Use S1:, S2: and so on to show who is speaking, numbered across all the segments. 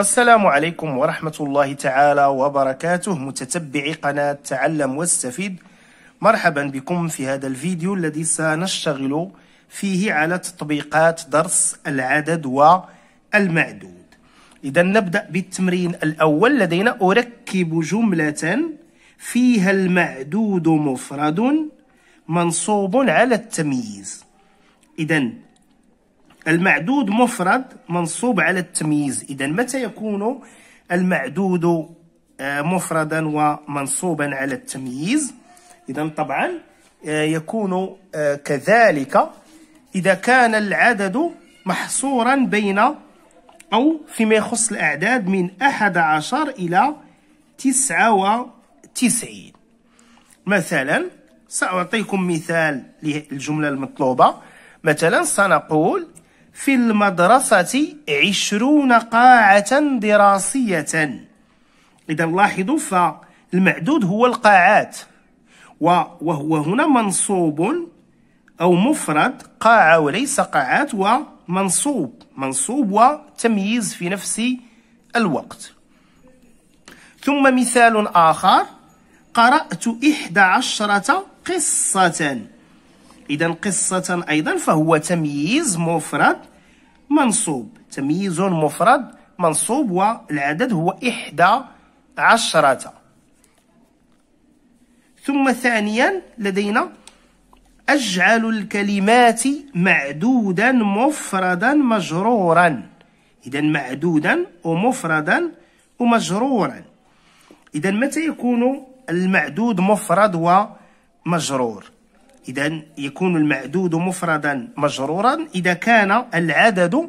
S1: السلام عليكم ورحمة الله تعالى وبركاته متتبعي قناة تعلم واستفيد مرحبا بكم في هذا الفيديو الذي سنشتغل فيه على تطبيقات درس العدد والمعدود إذا نبدأ بالتمرين الأول لدينا أركب جملة فيها المعدود مفرد منصوب على التمييز إذا المعدود مفرد منصوب على التمييز إذا متى يكون المعدود آه، مفردا ومنصوبا على التمييز إذا طبعا آه، يكون آه، كذلك إذا كان العدد محصورا بين أو فيما يخص الأعداد من أحد عشر إلى تسعة وتسعين مثلا سأعطيكم مثال للجملة المطلوبة مثلا سنقول في المدرسة عشرون قاعة دراسية إذا لاحظوا فالمعدود هو القاعات وهو هنا منصوب أو مفرد قاعة وليس قاعات ومنصوب منصوب وتمييز في نفس الوقت ثم مثال آخر قرأت إحدى عشرة قصة إذا قصة أيضا فهو تمييز مفرد منصوب تمييز مفرد منصوب والعدد هو إحدى عشرة ثم ثانيا لدينا أجعل الكلمات معدودا مفردا مجرورا إذا معدودا ومفردا ومجرورا إذا متى يكون المعدود مفرد ومجرور إذا يكون المعدود مفردا مجرورا إذا كان العدد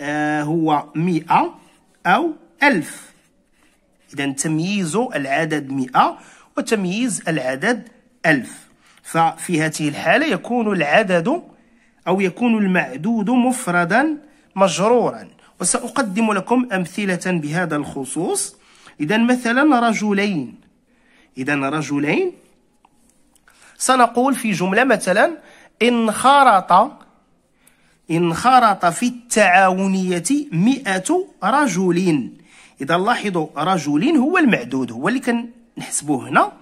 S1: آه، هو مئة أو ألف إذا تمييز العدد مئة وتمييز العدد ألف ففي هذه الحالة يكون العدد أو يكون المعدود مفردا مجرورا وسأقدم لكم أمثلة بهذا الخصوص إذا مثلا رجلين إذا رجلين سنقول في جملة مثلا انخرط انخرط في التعاونية مئة رجل إذا لاحظوا رجل هو المعدود هو اللي كنحسبوه هنا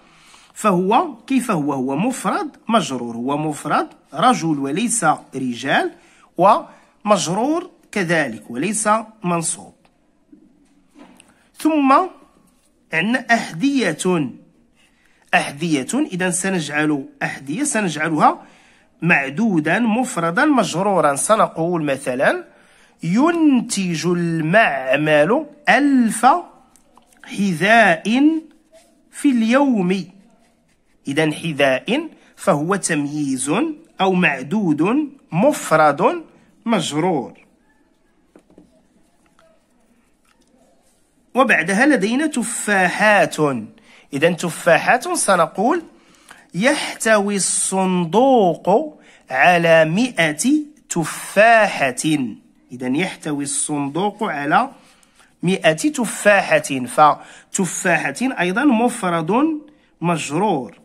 S1: فهو كيف هو هو مفرد مجرور هو مفرد رجل وليس رجال ومجرور كذلك وليس منصوب ثم عندنا أحذية أحذية إذا سنجعل أحذية سنجعلها معدودا مفردا مجرورا سنقول مثلا ينتج المعمل ألف حذاء في اليوم إذا حذاء فهو تمييز أو معدود مفرد مجرور وبعدها لدينا تفاحات إذا تفاحات سنقول يحتوي الصندوق على مئة تفاحة إذا يحتوي الصندوق على مئة تفاحة فتفاحة أيضا مفرد مجرور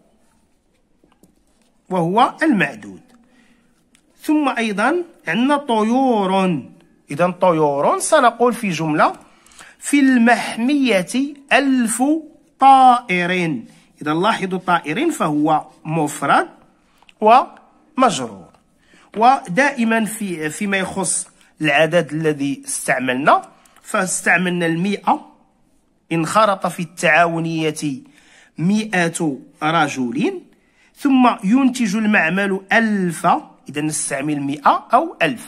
S1: وهو المعدود ثم أيضا عندنا طيور إذا طيور سنقول في جملة في المحمية ألف طائرين إذا لاحظوا طائرين فهو مفرد ومجرور ودائما في فيما يخص العدد الذي استعملنا فاستعملنا المئة انخرط في التعاونية مئة رجل ثم ينتج المعمل ألف إذا نستعمل مئة أو ألف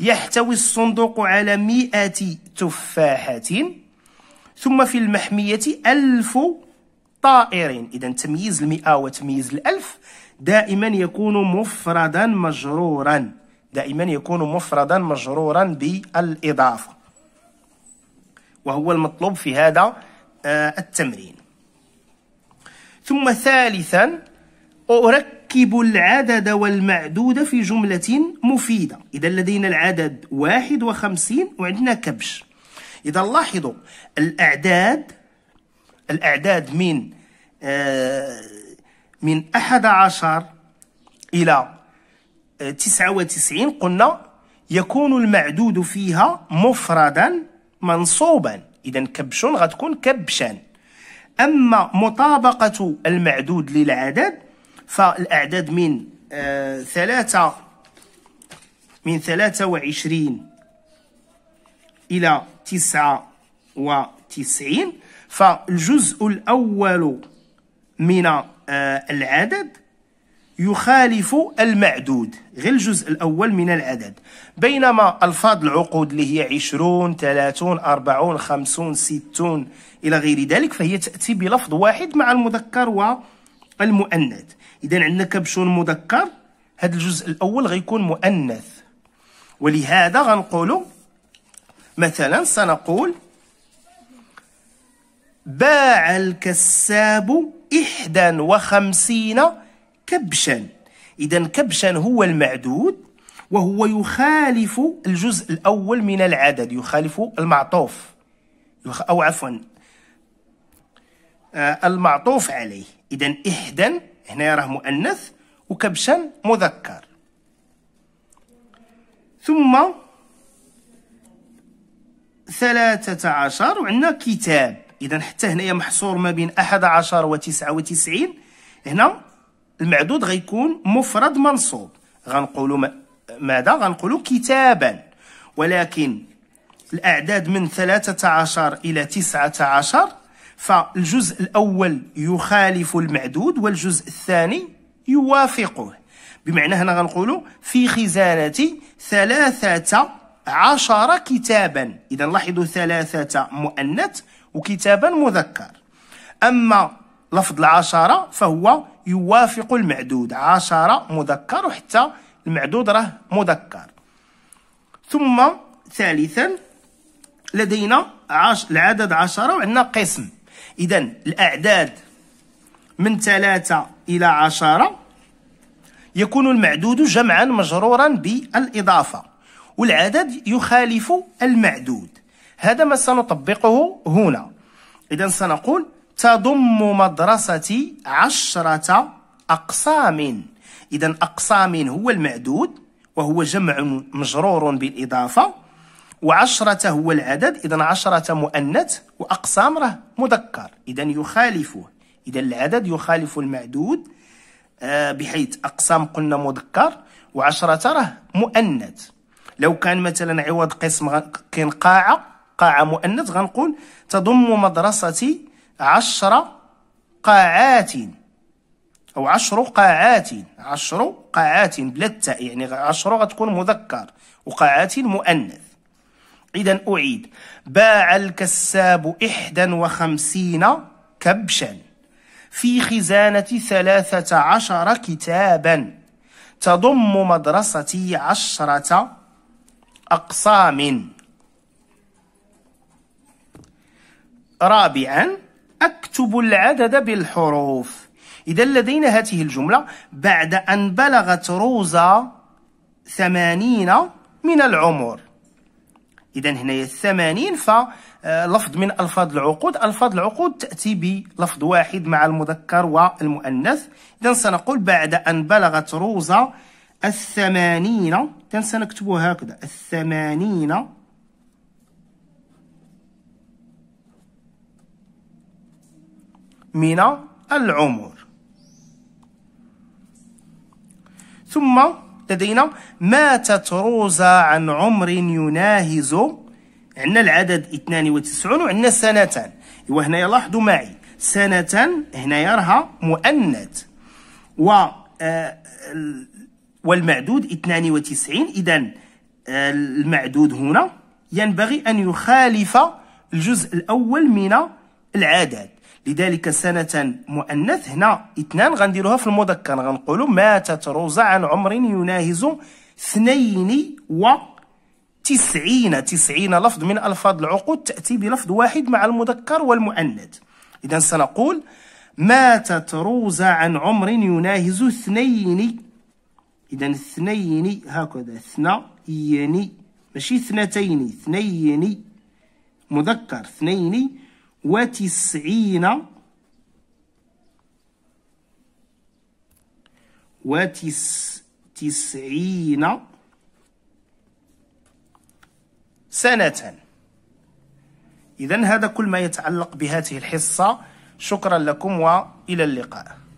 S1: يحتوي الصندوق على مئة تفاحة ثم في المحمية ألف طائر إذا تمييز المئة وتمييز الألف دائما يكون مفردا مجرورا دائما يكون مفردا مجرورا بالإضافة وهو المطلوب في هذا آه، التمرين ثم ثالثا أركب العدد والمعدود في جملة مفيدة إذا لدينا العدد واحد وخمسين وعندنا كبش إذا لاحظوا الأعداد الأعداد من آه، من أحد عشر إلى آه، تسعة وتسعين قلنا يكون المعدود فيها مفردا منصوبا إذا كبش غتكون كبشا أما مطابقة المعدود للعدد فالأعداد من آه ثلاثة من ثلاثة وعشرين إلى تسعة وتسعين فالجزء الأول من آه، العدد يخالف المعدود غير الجزء الأول من العدد بينما ألفاظ العقود اللي هي 20 30 40 50 60 إلى غير ذلك فهي تأتي بلفظ واحد مع المذكر والمؤنث إذا عندنا كبشون مذكر هذا الجزء الأول غيكون مؤنث ولهذا غنقولوا مثلا سنقول باع الكساب إحدى وخمسين كبشا إذا كبشا هو المعدود وهو يخالف الجزء الأول من العدد يخالف المعطوف أو عفوا آه، المعطوف عليه إذا إحدى هنا راه مؤنث وكبشا مذكر ثم ثلاثة عشر وعندنا كتاب إذا حتى هنايا محصور ما بين أحد عشر وتسعة وتسعين هنا المعدود غيكون مفرد منصوب غنقولوا ماذا غنقولوا كتابا ولكن الأعداد من ثلاثة عشر إلى تسعة عشر فالجزء الأول يخالف المعدود والجزء الثاني يوافقه بمعنى هنا غنقولوا في خزانة ثلاثة عشر كتابا إذا لاحظوا ثلاثة مؤنث وكتابا مذكر أما لفظ العشرة فهو يوافق المعدود عشرة مذكر وحتى المعدود راه مذكر ثم ثالثا لدينا عش... العدد عشرة وعندنا قسم إذا الأعداد من ثلاثة إلى عشرة يكون المعدود جمعا مجرورا بالإضافة والعدد يخالف المعدود هذا ما سنطبقه هنا إذا سنقول تضم مدرستي عشرة أقسام إذا أقسام هو المعدود وهو جمع مجرور بالإضافة وعشرة هو العدد إذا عشرة مؤنث وأقسام راه مذكر إذا يخالفه إذا العدد يخالف المعدود آه، بحيث أقسام قلنا مذكر وعشرة راه مؤنث لو كان مثلا عوض قسم كاين قاعه قاعه مؤنث غنقول تضم مدرستي عشر قاعات او عشر قاعات عشر قاعات بلا التاء يعني عشر غتكون مذكر وقاعات مؤنث اذا اعيد باع الكساب إحدى وخمسين كبشا في خزانة ثلاثة عشر كتابا تضم مدرستي عشرة أقسام رابعا أكتب العدد بالحروف إذا لدينا هذه الجملة بعد أن بلغت روزا ثمانين من العمر إذا هنايا الثمانين فلفظ آه، من ألفاظ العقود ألفاظ العقود تأتي بلفظ واحد مع المذكر والمؤنث إذا سنقول بعد أن بلغت روزا الثمانين تنسى سنكتبو هكذا الثمانين من العمر ثم لدينا ماتت روزا عن عمر يناهز عندنا العدد 92 وعندنا سنتان إوا إيوه، هنايا لاحظوا معي سنة هنايا راها مؤنث و آه، والمعدود 92 إذا آه، المعدود هنا ينبغي أن يخالف الجزء الأول من العدد لذلك سنة مؤنث هنا اثنان غنديروها في المذكر غنقولوا ماتت روزا عن عمر يناهز اثنين و تسعين لفظ من ألفاظ العقود تأتي بلفظ واحد مع المذكر والمؤنث إذا سنقول ماتت روزا عن عمر يناهز اثنين إذا اثنين هكذا اثنين ماشي اثنتين اثنين مذكر اثنين وتسعين وتسعين سنة إذا هذا كل ما يتعلق بهذه الحصة شكرا لكم وإلى اللقاء